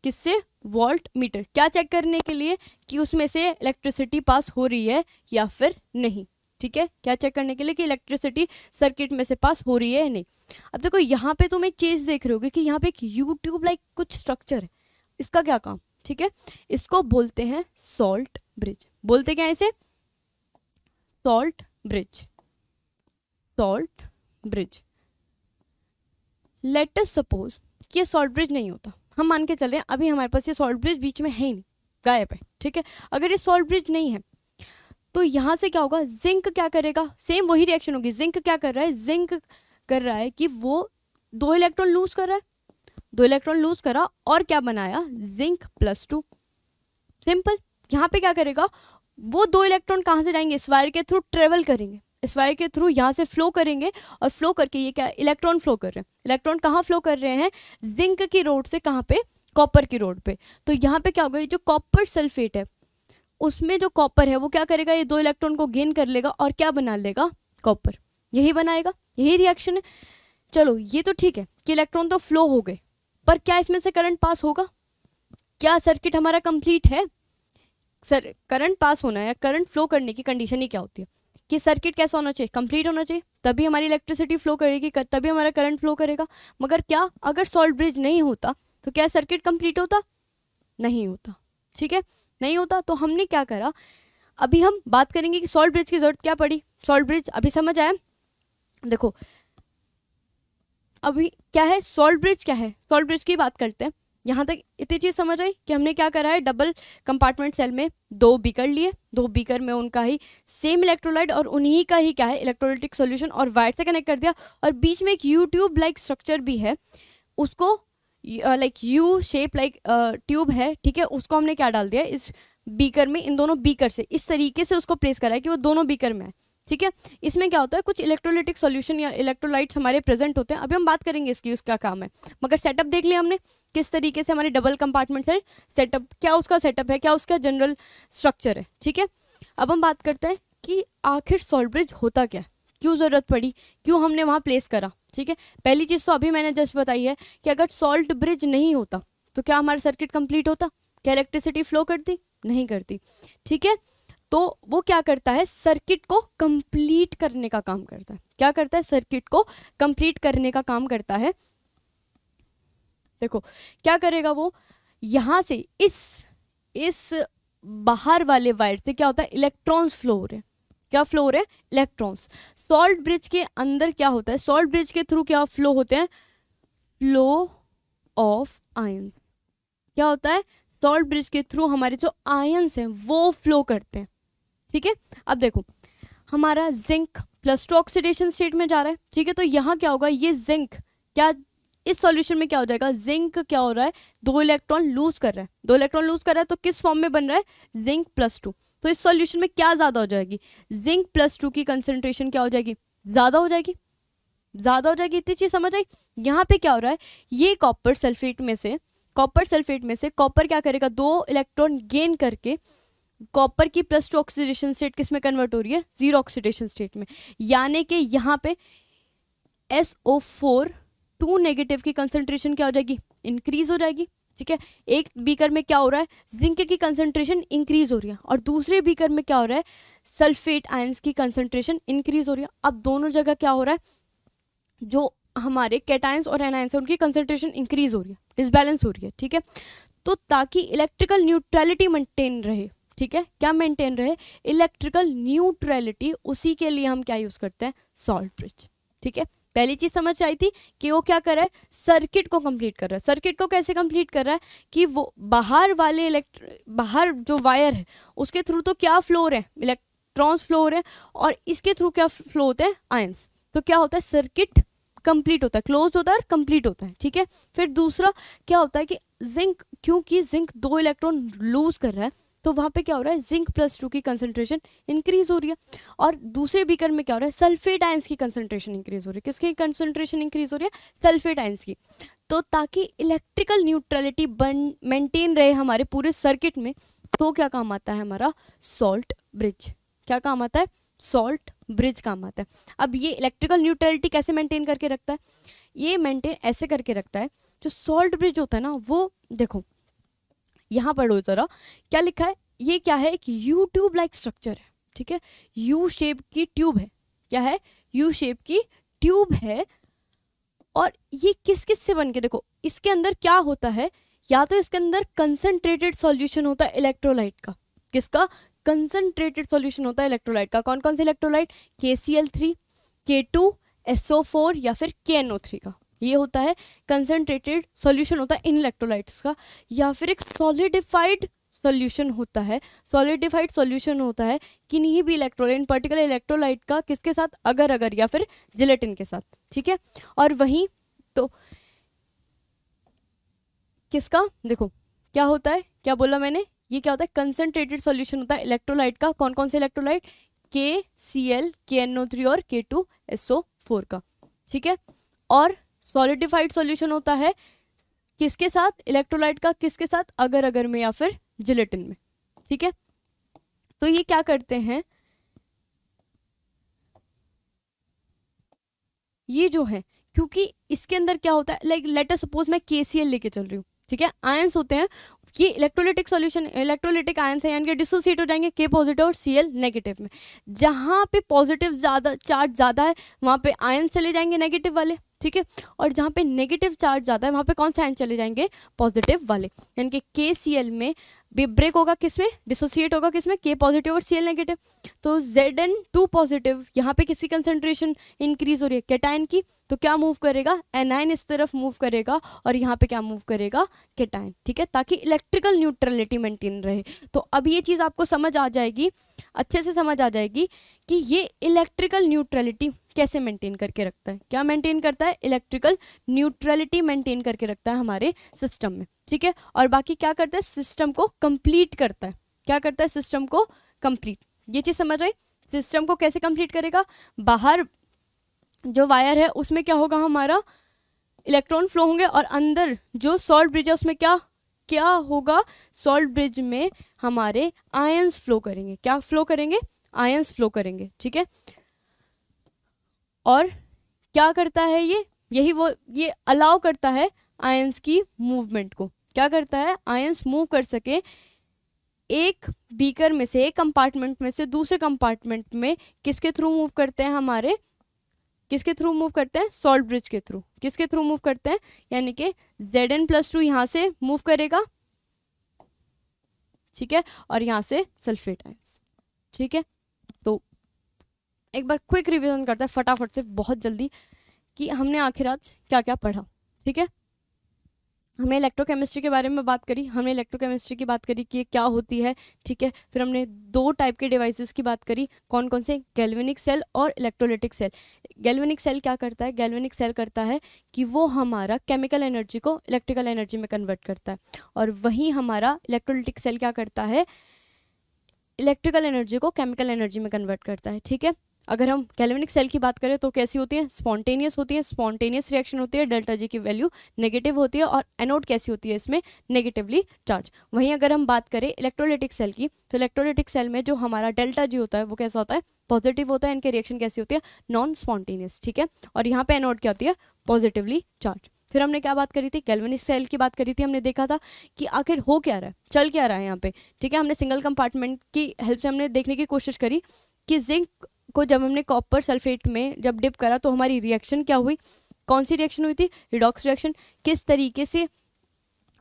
किससे वोल्ट मीटर क्या चेक करने के लिए कि उसमें से इलेक्ट्रिसिटी पास हो रही है या फिर नहीं ठीक है क्या चेक करने के लिए कि इलेक्ट्रिसिटी सर्किट में से पास हो रही है या नहीं अब देखो यहाँ पे तुम एक चीज़ देख रहे हो कि यहाँ पे एक यूट्यूब लाइक कुछ स्ट्रक्चर है इसका क्या काम ठीक है इसको बोलते हैं सॉल्ट ब्रिज बोलते क्या इसे salt bridge salt bridge latest suppose कि ये सॉल्ट ब्रिज नहीं होता हम मान के चले अभी हमारे पास ये सॉल्ट ब्रिज बीच में है ही नहीं गायब है ठीक है अगर ये सॉल्ट ब्रिज नहीं है तो यहाँ से क्या होगा जिंक क्या करेगा सेम वही रिएक्शन होगी जिंक क्या कर रहा है जिंक कर रहा है कि वो दो इलेक्ट्रॉन लूज कर रहा है दो इलेक्ट्रॉन लूज करा और क्या बनाया जिंक प्लस टू सिंपल यहाँ पे क्या करेगा वो दो इलेक्ट्रॉन कहाँ से जाएंगे इस वायर के थ्रू ट्रेवल करेंगे इस वायर के थ्रू यहाँ से फ्लो करेंगे और फ्लो करके ये क्या इलेक्ट्रॉन फ्लो कर रहे हैं इलेक्ट्रॉन कहाँ फ्लो कर रहे हैं जिंक की रोड से कहाँ पे कॉपर की रोड पे तो यहाँ पे क्या होगा जो कॉपर सल्फेट है उसमें जो कॉपर है वो क्या करेगा ये दो इलेक्ट्रॉन को गेन कर लेगा और क्या बना लेगा कॉपर यही बनाएगा यही रिएक्शन है चलो ये तो ठीक है कि इलेक्ट्रॉन तो फ्लो हो गए पर क्या इसमें से करंट पास होगा क्या सर्किट हमारा कंप्लीट है सर करंट पास होना या करंट फ्लो करने की कंडीशन ही क्या होती है कि सर्किट कैसा होना चाहिए कंप्लीट होना चाहिए तभी हमारी इलेक्ट्रिसिटी फ्लो करेगी तभी हमारा करंट फ्लो करेगा मगर क्या अगर सॉल्ट ब्रिज नहीं होता तो क्या सर्किट कंप्लीट होता नहीं होता ठीक है नहीं होता तो हमने क्या करा अभी हम बात करेंगे कि सॉल्ट ब्रिज की ज़रूरत क्या पड़ी सॉल्ट ब्रिज अभी समझ आया देखो अभी क्या है सॉल्ट ब्रिज क्या है सॉल्ट ब्रिज की बात करते हैं यहाँ तक इतनी चीज़ समझ आई कि हमने क्या करा है डबल कंपार्टमेंट सेल में दो बीकर लिए दो बीकर में उनका ही सेम इलेक्ट्रोलाइट और उन्हीं का ही क्या है इलेक्ट्रोलाइटिक सोल्यूशन और वायर से कनेक्ट कर दिया और बीच में एक यू ट्यूब लाइक स्ट्रक्चर भी है उसको like U shape like tube है ठीक है उसको हमने क्या डाल दिया इस बीकर में इन दोनों बीकर से इस तरीके से उसको प्लेस करा है कि वो दोनों बीकर में है ठीक है इसमें क्या होता है कुछ इलेक्ट्रोलिटिक सोल्यूशन या इलेक्ट्रोलाइट्स हमारे प्रेजेंट होते हैं अभी हम बात करेंगे इसकी उसका काम है मगर सेटअप देख लिया हमने किस तरीके से हमारे डबल कंपार्टमेंट है सेटअप क्या उसका सेटअप है क्या उसका जनरल स्ट्रक्चर है ठीक है अब हम बात करते हैं कि आखिर सॉल्ब्रिज होता क्या क्यों ज़रूरत पड़ी क्यों हमने वहाँ प्लेस करा ठीक है पहली चीज़ तो अभी मैंने जस्ट बताई है कि अगर सॉल्ट ब्रिज नहीं होता तो क्या हमारा सर्किट कंप्लीट होता क्या इलेक्ट्रिसिटी फ्लो करती नहीं करती ठीक है तो वो क्या करता है सर्किट को कंप्लीट करने का काम करता है क्या करता है सर्किट को कंप्लीट करने का काम करता है देखो क्या करेगा वो यहाँ से इस इस बाहर वाले वायर से क्या होता है इलेक्ट्रॉन्स फ्लो हो रहे हैं क्या फ्लो हो रहे हैं इलेक्ट्रॉन्स सॉल्ट ब्रिज के अंदर क्या होता है सॉल्ट ब्रिज के थ्रू क्या फ्लो होते हैं फ्लो ऑफ आयंस क्या होता है सॉल्ट ब्रिज के थ्रू हमारे जो आयंस हैं वो फ्लो करते हैं ठीक है अब देखो हमारा zinc plus two oxidation state में जा रहा है ठीक है तो यहाँ क्या होगा ये जिंक क्या इस सॉल्यूशन में क्या हो जाएगा जिंक क्या हो रहा है दो इलेक्ट्रॉन लूज कर रहा है दो इलेक्ट्रॉन लूज कर रहा है तो किस फॉर्म में बन रहा है जिंक प्लस टू तो इस सॉल्यूशन में क्या ज़्यादा हो जाएगी जिंक प्लस टू की कंसेंट्रेशन क्या हो जाएगी ज़्यादा हो जाएगी ज़्यादा हो जाएगी इतनी चीज़ समझ आई यहाँ पे क्या हो रहा है ये कॉपर सल्फेट में से कॉपर सल्फेट में से कॉपर क्या करेगा दो इलेक्ट्रॉन गेन करके कॉपर की प्लस टू ऑक्सीडेशन स्टेट किस में कन्वर्ट हो रही है जीरो ऑक्सीडेशन स्टेट में यानी कि यहाँ पे S O four two negative की कंसनट्रेशन क्या हो जाएगी इंक्रीज हो जाएगी ठीक है एक बीकर में क्या हो रहा है जिंक की कंसनट्रेशन इंक्रीज हो रही है और दूसरे बीकर में क्या हो रहा है सल्फेट आयंस की कंसनट्रेशन इंक्रीज हो रही है अब दोनों जगह क्या हो रहा है जो हमारे कैटाइंस और एनाइंस है उनकी कंसनट्रेशन इंक्रीज हो रही है डिसबैलेंस हो रही है ठीक है तो ताकि इलेक्ट्रिकल न्यूट्रलिटी मेंटेन रहे ठीक है क्या मेंटेन रहे इलेक्ट्रिकल न्यूट्रलिटी उसी के लिए हम क्या यूज़ करते हैं सॉल्ट ब्रिज ठीक है पहली चीज़ समझ आई थी कि वो क्या कर रहा है सर्किट को कंप्लीट कर रहा है सर्किट को कैसे कंप्लीट कर रहा है कि वो बाहर वाले इलेक्ट्र बाहर जो वायर है उसके थ्रू तो क्या फ्लोर है इलेक्ट्रॉन्स फ्लोर है और इसके थ्रू क्या फ्लो होते हैं आयंस तो क्या होता है सर्किट कंप्लीट होता है क्लोज होता है और कंप्लीट होता है ठीक है फिर दूसरा क्या होता है कि जिंक क्योंकि जिंक दो इलेक्ट्रॉन लूज कर रहा है तो वहाँ पे क्या हो रहा है जिंक प्लस टू की कंसनट्रेशन इंक्रीज हो रही है और दूसरे बीकर में क्या हो रहा है सल्फेट आइंस की कंसनट्रेशन इंक्रीज हो रही है किसकी कंसनट्रेशन इंक्रीज हो रही है सल्फेट आइंस की तो ताकि इलेक्ट्रिकल न्यूट्रलिटी बन मेंटेन रहे हमारे पूरे सर्किट में तो क्या काम आता है हमारा सॉल्ट ब्रिज क्या काम आता है सॉल्ट ब्रिज काम आता है अब ये इलेक्ट्रिकल न्यूट्रलिटी कैसे मेंटेन करके रखता है ये मेंटेन ऐसे करके रखता है जो सॉल्ट ब्रिज होता है ना वो देखो यहाँ पढ़ो ज़रा क्या लिखा है ये क्या है एक यू ट्यूब लाइक स्ट्रक्चर है ठीक है यू शेप की ट्यूब है क्या है यू शेप की ट्यूब है और ये किस किस से बन के देखो इसके अंदर क्या होता है या तो इसके अंदर कंसनट्रेटेड सॉल्यूशन होता है इलेक्ट्रोलाइट का किसका कंसनट्रेटेड सॉल्यूशन होता है इलेक्ट्रोलाइट का कौन कौन से electrolyte K C L three K two S O four या फिर के एन ओ थ्री का ये होता है कंसनट्रेटेड सॉल्यूशन होता है इन इलेक्ट्रोलाइट्स का या फिर एक सॉलिडिफाइड सॉल्यूशन होता है सॉलिडिफाइड सॉल्यूशन होता है किन्हीं भी इलेक्ट्रोलाइट इन पर्टिकुलर इलेक्ट्रोलाइट का किसके साथ अगर अगर या फिर जिलेटिन के साथ ठीक है और वहीं तो किसका देखो क्या होता है क्या बोला मैंने ये क्या होता है कंसनट्रेटेड सॉल्यूशन होता है इलेक्ट्रोलाइट का कौन कौन से electrolyte K C L K N O three और K two S O four का ठीक है और सॉलिडिफाइड सॉल्यूशन होता है किसके साथ इलेक्ट्रोलाइट का किसके साथ अगर अगर में या फिर जिलेटिन में ठीक है तो ये क्या करते हैं ये जो है क्योंकि इसके अंदर क्या होता है लाइक लेटर सपोज मैं के सी एल लेके चल रही हूँ ठीक है आयंस होते हैं ये इलेक्ट्रोलिटिक सॉल्यूशन इलेक्ट्रोलिटिक आयंस है यानी कि डिसोसिएट हो जाएंगे के पॉजिटिव और सी एल नेगेटिव में जहाँ पे पॉजिटिव ज़्यादा चार्ज ज़्यादा है वहाँ पे आयंस चले जाएंगे नेगेटिव वाले ठीक है और जहाँ पे नेगेटिव चार्ज ज़्यादा है वहाँ पे कौन से आयन चले जाएंगे पॉजिटिव वाले यानी कि के सी एल में ब्रेक होगा किसमें डिसोसिएट होगा किसमें के पॉजिटिव और सी एल नेगेटिव तो जेड एन टू पॉजिटिव यहाँ पे किसी कंसेंट्रेशन इंक्रीज हो रही है कैटाइन की तो क्या मूव करेगा एन आइन इस तरफ मूव करेगा और यहाँ पे क्या मूव करेगा कैटाइन ठीक है ताकि इलेक्ट्रिकल न्यूट्रलिटी मेंटेन रहे तो अब ये चीज़ आपको समझ आ जाएगी अच्छे से समझ आ जाएगी कि ये इलेक्ट्रिकल न्यूट्रलिटी कैसे मेंटेन करके रखता है क्या मेंटेन करता है इलेक्ट्रिकल न्यूट्रलिटी मेंटेन करके रखता है हमारे सिस्टम में ठीक है और बाकी क्या करता है सिस्टम को कंप्लीट करता है क्या करता है सिस्टम को कंप्लीट ये चीज़ समझ आई सिस्टम को कैसे कंप्लीट करेगा बाहर जो वायर है उसमें क्या होगा हमारा इलेक्ट्रॉन फ्लो होंगे और अंदर जो सॉल्ट ब्रिज है उसमें क्या क्या होगा सॉल्ट ब्रिज में हमारे आयंस फ्लो करेंगे क्या फ्लो करेंगे आयंस फ्लो करेंगे ठीक है और क्या करता है ये यही वो ये अलाउ करता है आयंस की मूवमेंट को क्या करता है आयंस मूव कर सके एक बीकर में से एक कंपार्टमेंट में से दूसरे कंपार्टमेंट में किसके थ्रू मूव करते हैं हमारे किसके थ्रू मूव करते हैं सॉल्ट ब्रिज के थ्रू किसके थ्रू मूव करते हैं यानी कि जेड एन प्लस टू यहाँ से मूव करेगा ठीक है और यहाँ से सल्फेट आयंस ठीक है तो एक बार क्विक रिविजन करते हैं फटाफट से बहुत जल्दी कि हमने आखिर आज क्या क्या पढ़ा ठीक है हमने इलेक्ट्रोकेमिस्ट्री के बारे में बात करी हमने इलेक्ट्रोकेमिस्ट्री की बात करी कि ये क्या होती है ठीक है फिर हमने दो टाइप के डिवाइसेस की बात करी कौन कौन से गैल्वेनिक सेल और इलेक्ट्रोलिटिक सेल गैल्वेनिक सेल क्या करता है गैल्वेनिक सेल करता है कि वो हमारा केमिकल एनर्जी को इलेक्ट्रिकल एनर्जी में कन्वर्ट करता है और वहीं हमारा इलेक्ट्रोलिटिक सेल क्या करता है इलेक्ट्रिकल एनर्जी को केमिकल एनर्जी में कन्वर्ट करता है ठीक है अगर हम कैलविनिक सेल की बात करें तो कैसी होती है स्पॉन्टेनियस होती है स्पॉन्टेनियस रिएक्शन होती है डेल्टा जी की वैल्यू नेगेटिव होती है और एनोड कैसी होती है इसमें नेगेटिवली चार्ज वहीं अगर हम बात करें इलेक्ट्रोलिटिक सेल की तो इलेक्ट्रोलिटिक सेल में जो हमारा डेल्टा जी होता है वो कैसा होता है पॉजिटिव होता है इनके रिएक्शन कैसी होती है नॉन स्पॉन्टेनियस ठीक है और यहाँ पे एनोड क्या होती है पॉजिटिवली चार्ज फिर हमने क्या बात करी थी कैलवनिक सेल की बात करी थी हमने देखा था कि आखिर हो क्या रहा है चल क्या रहा है यहाँ पे ठीक है हमने सिंगल कंपार्टमेंट की हेल्प से हमने देखने की कोशिश करी कि जिंक को जब हमने कॉपर सल्फेट में जब डिप करा तो हमारी रिएक्शन क्या हुई कौन सी रिएक्शन हुई थी रिडॉक्स रिएक्शन किस तरीके से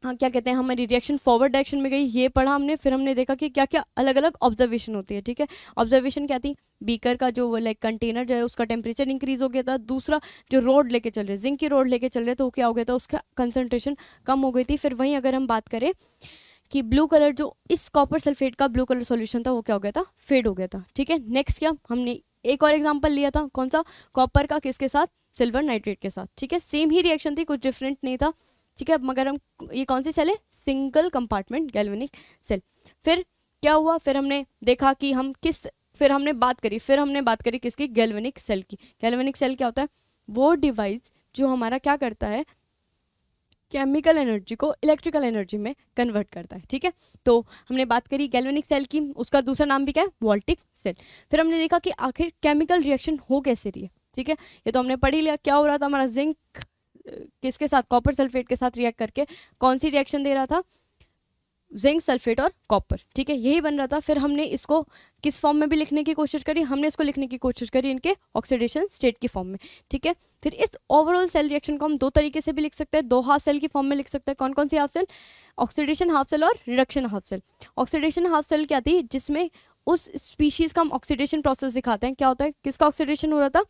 हाँ क्या कहते हैं हमारी रिएक्शन फॉरवर्ड डायरेक्शन में गई ये पढ़ा हमने फिर हमने देखा कि क्या क्या अलग अलग ऑब्जर्वेशन होती है ठीक है ऑब्जर्वेशन क्या थी बीकर का जो लाइक कंटेनर जो है उसका टेम्परेचर इंक्रीज हो गया था दूसरा जो रोड लेके चल रहे जिंक की रोड लेके चल रहे तो वो क्या हो गया था उसका कंसनट्रेशन कम हो गई थी फिर वहीं अगर हम बात करें कि ब्लू कलर जो इस कॉपर सल्फेट का ब्लू कलर सॉल्यूशन था वो क्या हो गया था फेड हो गया था ठीक है नेक्स्ट क्या हमने एक और एग्जांपल लिया था कौन सा कॉपर का किसके साथ सिल्वर नाइट्रेट के साथ ठीक है सेम ही रिएक्शन थी कुछ डिफरेंट नहीं था ठीक है मगर हम ये कौन सी सेल है सिंगल कंपार्टमेंट गैल्वेनिक सेल फिर क्या हुआ फिर हमने देखा कि हम किस फिर हमने बात करी फिर हमने बात करी किसकी गैल्वेनिक सेल की गैल्वेनिक सेल क्या होता है वो डिवाइस जो हमारा क्या करता है केमिकल एनर्जी को इलेक्ट्रिकल एनर्जी में कन्वर्ट करता है ठीक है तो हमने बात करी गैल्वेनिक सेल की उसका दूसरा नाम भी क्या है वोल्टिक सेल फिर हमने देखा कि आखिर केमिकल रिएक्शन हो कैसे रही है ठीक है ये तो हमने पढ़ ही लिया क्या हो रहा था हमारा जिंक किसके साथ कॉपर सल्फेट के साथ रिएक्ट करके कौन सी रिएक्शन दे रहा था जिंक सल्फेट और कॉपर ठीक है यही बन रहा था फिर हमने इसको किस फॉर्म में भी लिखने की कोशिश करी हमने इसको लिखने की कोशिश करी इनके ऑक्सीडेशन स्टेट की फॉर्म में ठीक है फिर इस ओवरऑल सेल रिएक्शन को हम दो तरीके से भी लिख सकते हैं दो हाफ सेल की फॉर्म में लिख सकते हैं कौन कौन सी half cell oxidation half cell और reduction half cell oxidation half cell क्या थी जिसमें उस स्पीशीज़ का हम ऑक्सीडेशन प्रोसेस दिखाते हैं क्या होता है किसका ऑक्सीडेशन हो रहा था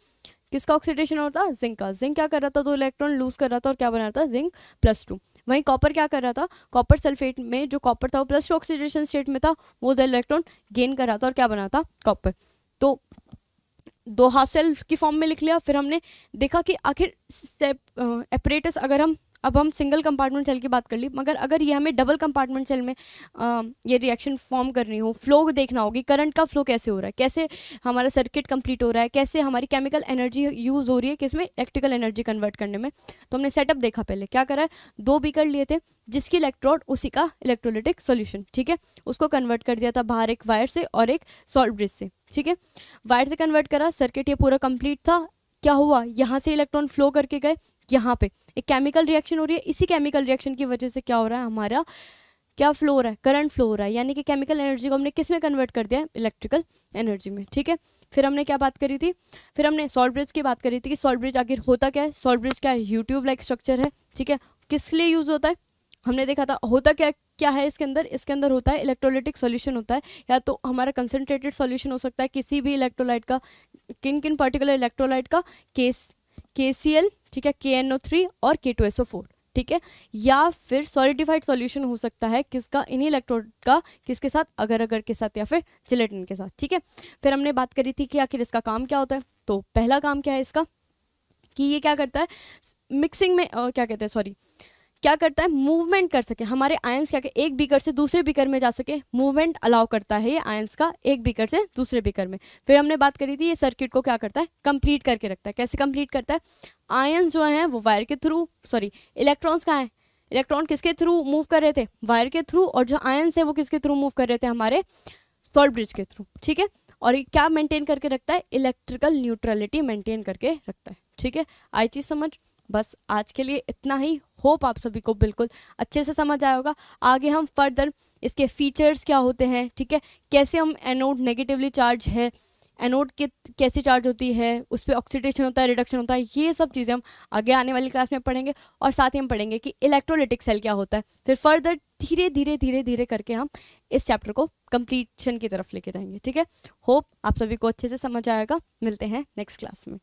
किसका ऑक्सीडेशन हो रहा था जिंक का जिंक क्या कर रहा था दो इलेक्ट्रॉन लूज कर रहा था और क्या बना रहा था जिंक प्लस टू वहीं कॉपर क्या कर रहा था कॉपर सल्फेट में जो कॉपर था वो प्लस टू ऑक्सीडेशन स्टेट में था वो द इलेक्ट्रॉन गेन कर रहा था और क्या बना था कॉपर तो दो हाफ सेल की फॉर्म में लिख लिया फिर हमने देखा कि आखिर एपरेटस अगर हम अब हम सिंगल कंपार्टमेंट सेल की बात कर ली मगर अगर ये हमें डबल कंपार्टमेंट सेल में आ, ये रिएक्शन फॉर्म करनी हो फ्लो देखना होगी करंट का फ्लो कैसे हो रहा है कैसे हमारा सर्किट कंप्लीट हो रहा है कैसे हमारी केमिकल एनर्जी यूज़ हो रही है किसमें इलेक्ट्रिकल एनर्जी कन्वर्ट करने में तो हमने सेटअप देखा पहले क्या करा है दो बीकर लिए थे जिसकी इलेक्ट्रोड उसी का इलेक्ट्रोलिटिक सोल्यूशन ठीक है उसको कन्वर्ट कर दिया था बाहर एक वायर से और एक सॉल्ट ब्रिज से ठीक है वायर से कन्वर्ट करा सर्किट ये पूरा कंप्लीट था क्या हुआ यहाँ से इलेक्ट्रॉन फ्लो करके गए यहाँ पे एक केमिकल रिएक्शन हो रही है इसी केमिकल रिएक्शन की वजह से क्या हो रहा है हमारा क्या फ्लो हो रहा है करंट फ्लो हो रहा है यानी कि केमिकल एनर्जी को हमने किस में कन्वर्ट कर दिया है इलेक्ट्रिकल एनर्जी में ठीक है फिर हमने क्या बात करी थी फिर हमने सॉल्ट ब्रिज की बात करी थी कि सॉल्ट ब्रिज आखिर होता क्या है सॉल्ट ब्रिज क्या है यूट्यूब लाइक स्ट्रक्चर है ठीक है किस लिए यूज़ होता है हमने देखा था होता क्या क्या है इसके अंदर इसके अंदर होता है इलेक्ट्रोलाइटिक सॉल्यूशन होता है या तो हमारा कंसनट्रेटेड सॉल्यूशन हो सकता है किसी भी इलेक्ट्रोलाइट का किन किन पर्टिकुलर इलेक्ट्रोलाइट का केस के सी एल ठीक है के एन ओ थ्री और K two S O four ठीक है या फिर सॉलिडिफाइड सॉल्यूशन हो सकता है किसका इन इलेक्ट्रोड का किसके साथ अगर अगर के साथ या फिर जिलेटिन के साथ ठीक है फिर हमने बात करी थी कि आखिर इसका काम क्या होता है तो पहला काम क्या है इसका कि ये क्या करता है मिक्सिंग में आ, क्या कहते हैं सॉरी क्या करता है मूवमेंट कर सके हमारे आयंस क्या एक बीकर से दूसरे बीकर में जा सके मूवमेंट अलाउ करता है ये आयंस का एक बीकर से दूसरे बीकर में फिर हमने बात करी थी ये सर्किट को क्या करता है कंप्लीट करके रखता है कैसे कंप्लीट करता है आयंस जो हैं वो वायर के थ्रू सॉरी इलेक्ट्रॉन्स कहाँ हैं इलेक्ट्रॉन किसके थ्रू मूव कर रहे थे वायर के थ्रू और जो आयंस है वो किसके थ्रू मूव कर रहे थे हमारे सॉल्ट ब्रिज के थ्रू ठीक है और ये क्या मेंटेन करके रखता है इलेक्ट्रिकल न्यूट्रलिटी मेंटेन करके रखता है ठीक है आई चीज़ समझ बस आज के लिए इतना ही होप आप सभी को बिल्कुल अच्छे से समझ आया होगा आगे हम फर्दर इसके फीचर्स क्या होते हैं ठीक है कैसे हम एनोड नेगेटिवली चार्ज है एनोड के कैसे चार्ज होती है उस पर ऑक्सीडेशन होता है रिडक्शन होता है ये सब चीज़ें हम आगे आने वाली क्लास में पढ़ेंगे और साथ ही हम पढ़ेंगे कि इलेक्ट्रोलिटिक सेल क्या होता है फिर फर्दर धीरे धीरे धीरे धीरे करके हम इस चैप्टर को कंप्लीशन की तरफ लेके जाएंगे ठीक है होप आप सभी को अच्छे से समझ आएगा मिलते हैं नेक्स्ट क्लास में